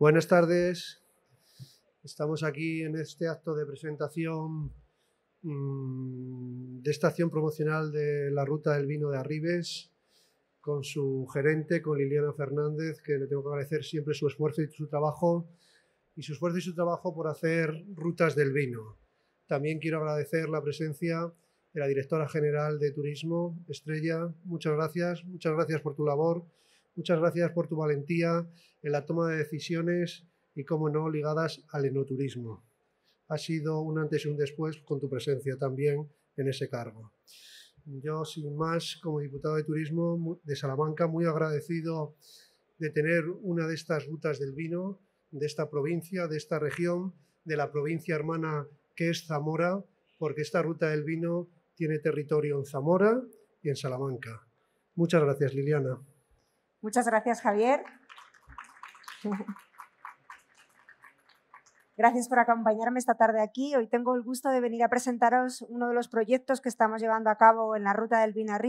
Buenas tardes. Estamos aquí en este acto de presentación mm, de esta acción promocional de la ruta del vino de Arribes con su gerente, con Liliana Fernández, que le tengo que agradecer siempre su esfuerzo y su trabajo, y su esfuerzo y su trabajo por hacer rutas del vino. También quiero agradecer la presencia de la directora general de Turismo, Estrella. Muchas gracias, muchas gracias por tu labor Muchas gracias por tu valentía en la toma de decisiones y, como no, ligadas al enoturismo. Ha sido un antes y un después con tu presencia también en ese cargo. Yo, sin más, como diputado de Turismo de Salamanca, muy agradecido de tener una de estas rutas del vino, de esta provincia, de esta región, de la provincia hermana que es Zamora, porque esta ruta del vino tiene territorio en Zamora y en Salamanca. Muchas gracias, Liliana. Muchas gracias, Javier. Gracias por acompañarme esta tarde aquí. Hoy tengo el gusto de venir a presentaros uno de los proyectos que estamos llevando a cabo en la ruta del Vina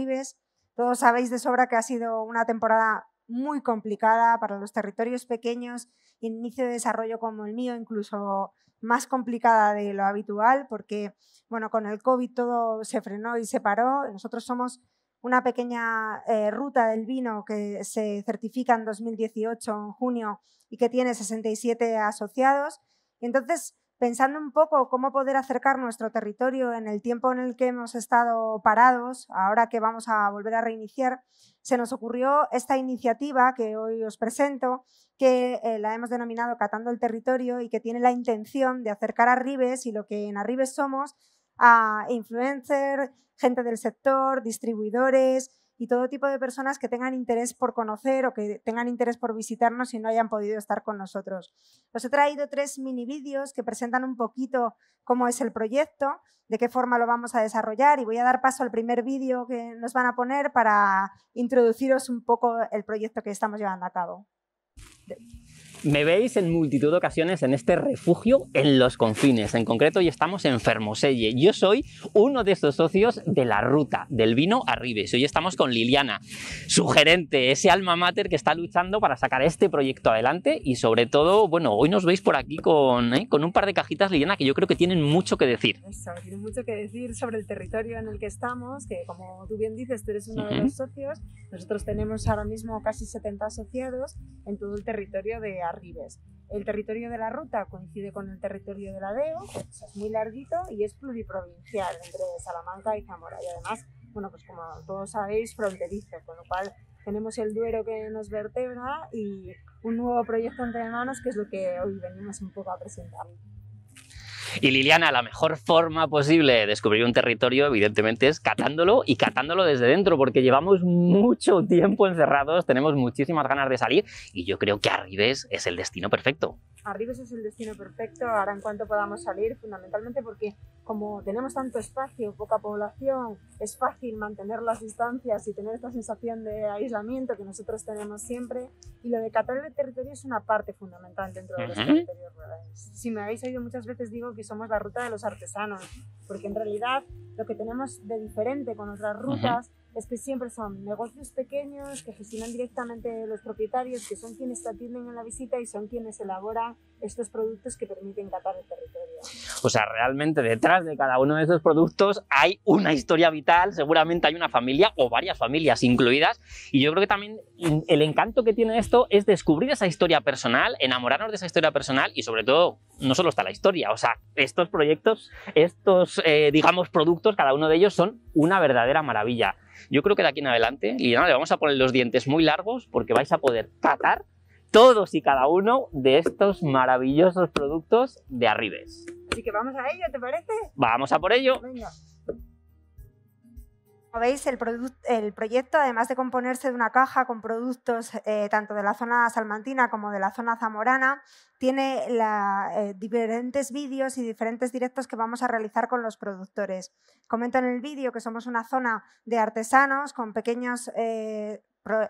Todos sabéis de sobra que ha sido una temporada muy complicada para los territorios pequeños, inicio de desarrollo como el mío, incluso más complicada de lo habitual, porque bueno, con el COVID todo se frenó y se paró. Nosotros somos una pequeña eh, ruta del vino que se certifica en 2018, en junio, y que tiene 67 asociados. Y entonces, pensando un poco cómo poder acercar nuestro territorio en el tiempo en el que hemos estado parados, ahora que vamos a volver a reiniciar, se nos ocurrió esta iniciativa que hoy os presento, que eh, la hemos denominado Catando el Territorio y que tiene la intención de acercar a Arribes y lo que en Arribes somos a influencers, gente del sector, distribuidores y todo tipo de personas que tengan interés por conocer o que tengan interés por visitarnos y no hayan podido estar con nosotros. Os he traído tres mini vídeos que presentan un poquito cómo es el proyecto, de qué forma lo vamos a desarrollar y voy a dar paso al primer vídeo que nos van a poner para introduciros un poco el proyecto que estamos llevando a cabo. Me veis en multitud de ocasiones en este refugio en los confines. En concreto, hoy estamos en Fermoselle. Yo soy uno de estos socios de la ruta del vino arribes Hoy estamos con Liliana, su gerente, ese alma mater que está luchando para sacar este proyecto adelante. Y sobre todo, bueno, hoy nos veis por aquí con, ¿eh? con un par de cajitas, Liliana, que yo creo que tienen mucho que decir. Eso, tienen mucho que decir sobre el territorio en el que estamos, que como tú bien dices, tú eres uno de los socios. Nosotros tenemos ahora mismo casi 70 asociados en todo el territorio de el territorio de la ruta coincide con el territorio de la DEO, es muy larguito y es pluriprovincial entre Salamanca y Zamora. Y además, bueno, pues como todos sabéis, fronterizo, con lo cual tenemos el Duero que nos vertebra y un nuevo proyecto entre manos que es lo que hoy venimos un poco a presentar. Y Liliana, la mejor forma posible de descubrir un territorio, evidentemente, es catándolo y catándolo desde dentro, porque llevamos mucho tiempo encerrados, tenemos muchísimas ganas de salir y yo creo que Arribes es el destino perfecto. Arribes es el destino perfecto, ahora en cuanto podamos salir, fundamentalmente porque como tenemos tanto espacio, poca población, es fácil mantener las distancias y tener esta sensación de aislamiento que nosotros tenemos siempre. Y lo de catar el territorio es una parte fundamental dentro de los Si me habéis oído muchas veces digo que que somos la ruta de los artesanos, porque en realidad lo que tenemos de diferente con otras rutas es que siempre son negocios pequeños que gestionan directamente los propietarios, que son quienes atienden en la visita y son quienes elaboran estos productos que permiten captar el territorio. O sea, realmente detrás de cada uno de esos productos hay una historia vital, seguramente hay una familia o varias familias incluidas. Y yo creo que también el encanto que tiene esto es descubrir esa historia personal, enamorarnos de esa historia personal y sobre todo, no solo está la historia, o sea, estos proyectos, estos, eh, digamos, productos, cada uno de ellos son una verdadera maravilla. Yo creo que de aquí en adelante, y nada, le vamos a poner los dientes muy largos porque vais a poder catar todos y cada uno de estos maravillosos productos de Arribes. Así que vamos a ello, ¿te parece? Vamos a por ello. Venga. Como veis, el, el, proyecto, además de componerse de una caja con productos eh, tanto de la zona salmantina como de la zona zamorana, tiene eh, diferentes vídeos y diferentes directos que vamos a realizar con los productores. Comento en el vídeo que somos una zona de artesanos con pequeños eh,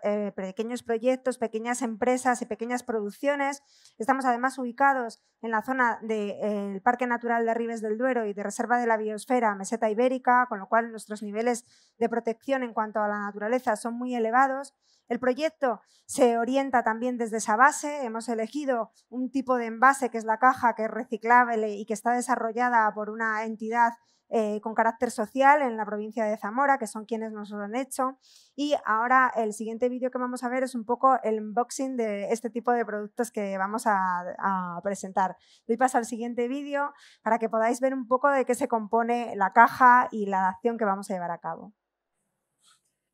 eh, pequeños proyectos, pequeñas empresas y pequeñas producciones. Estamos además ubicados en la zona del eh, Parque Natural de Ribes del Duero y de Reserva de la Biosfera, Meseta Ibérica, con lo cual nuestros niveles de protección en cuanto a la naturaleza son muy elevados. El proyecto se orienta también desde esa base. Hemos elegido un tipo de envase que es la caja, que es reciclable y que está desarrollada por una entidad eh, con carácter social en la provincia de Zamora, que son quienes nos lo han hecho. Y ahora el siguiente vídeo que vamos a ver es un poco el unboxing de este tipo de productos que vamos a, a presentar. Doy pasar al siguiente vídeo para que podáis ver un poco de qué se compone la caja y la acción que vamos a llevar a cabo.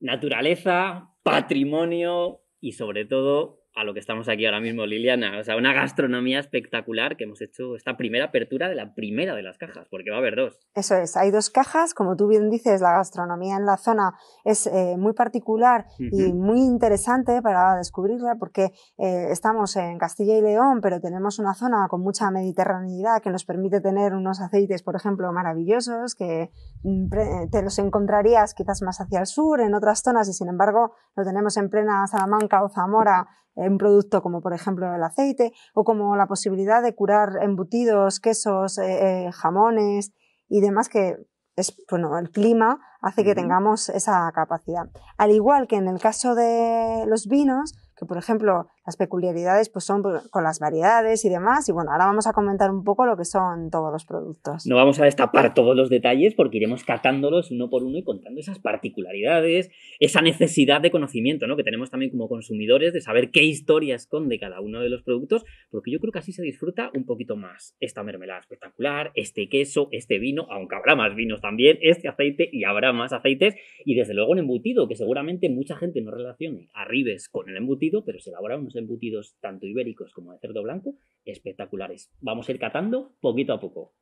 Naturaleza, patrimonio y sobre todo a lo que estamos aquí ahora mismo, Liliana. O sea, una gastronomía espectacular que hemos hecho esta primera apertura de la primera de las cajas, porque va a haber dos. Eso es, hay dos cajas. Como tú bien dices, la gastronomía en la zona es eh, muy particular y muy interesante para descubrirla, porque eh, estamos en Castilla y León, pero tenemos una zona con mucha mediterraneidad que nos permite tener unos aceites, por ejemplo, maravillosos, que mm, eh, te los encontrarías quizás más hacia el sur, en otras zonas, y sin embargo lo tenemos en plena Salamanca o Zamora un producto como por ejemplo el aceite o como la posibilidad de curar embutidos, quesos, eh, eh, jamones y demás que es, bueno, el clima hace que tengamos esa capacidad. Al igual que en el caso de los vinos, que por ejemplo las peculiaridades pues son pues, con las variedades y demás. Y bueno, ahora vamos a comentar un poco lo que son todos los productos. No vamos a destapar todos los detalles porque iremos catándolos uno por uno y contando esas particularidades, esa necesidad de conocimiento ¿no? que tenemos también como consumidores de saber qué historia esconde cada uno de los productos, porque yo creo que así se disfruta un poquito más esta mermelada espectacular, este queso, este vino, aunque habrá más vinos también, este aceite y habrá más aceites y desde luego un embutido que seguramente mucha gente no relacione arribes con el embutido, pero se elabora unos embutidos tanto ibéricos como de cerdo blanco espectaculares. Vamos a ir catando poquito a poco.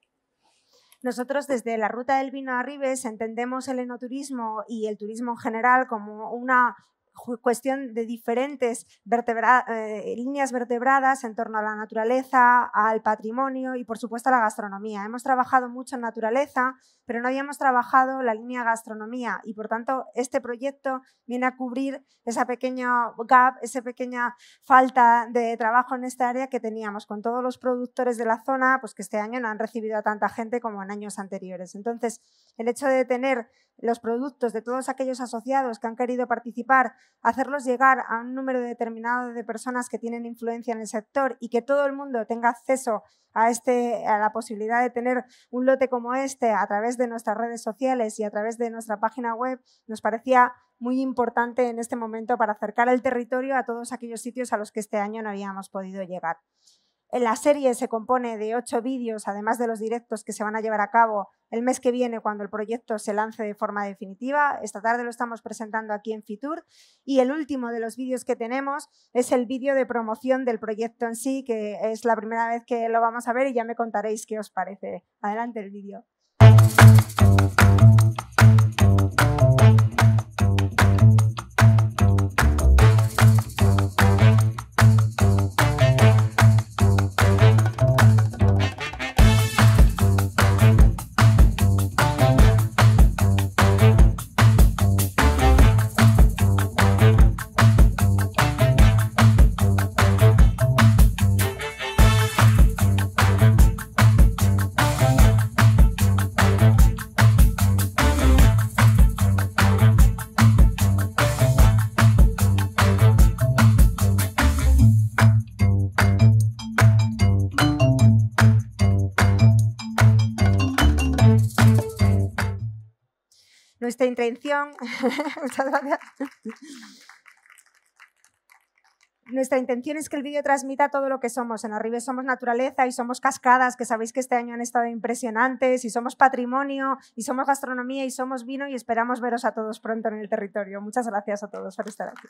Nosotros desde la Ruta del Vino a Ribes entendemos el enoturismo y el turismo en general como una cuestión de diferentes eh, líneas vertebradas en torno a la naturaleza, al patrimonio y por supuesto a la gastronomía. Hemos trabajado mucho en naturaleza, pero no habíamos trabajado la línea gastronomía y por tanto este proyecto viene a cubrir esa pequeña gap, esa pequeña falta de trabajo en esta área que teníamos con todos los productores de la zona, pues que este año no han recibido a tanta gente como en años anteriores. Entonces, el hecho de tener los productos de todos aquellos asociados que han querido participar hacerlos llegar a un número determinado de personas que tienen influencia en el sector y que todo el mundo tenga acceso a, este, a la posibilidad de tener un lote como este a través de nuestras redes sociales y a través de nuestra página web, nos parecía muy importante en este momento para acercar el territorio a todos aquellos sitios a los que este año no habíamos podido llegar. La serie se compone de ocho vídeos, además de los directos que se van a llevar a cabo el mes que viene cuando el proyecto se lance de forma definitiva. Esta tarde lo estamos presentando aquí en Fitur y el último de los vídeos que tenemos es el vídeo de promoción del proyecto en sí, que es la primera vez que lo vamos a ver y ya me contaréis qué os parece. Adelante el vídeo. intención. Nuestra intención es que el vídeo transmita todo lo que somos. En Arribes somos naturaleza y somos cascadas, que sabéis que este año han estado impresionantes, y somos patrimonio, y somos gastronomía, y somos vino, y esperamos veros a todos pronto en el territorio. Muchas gracias a todos por estar aquí.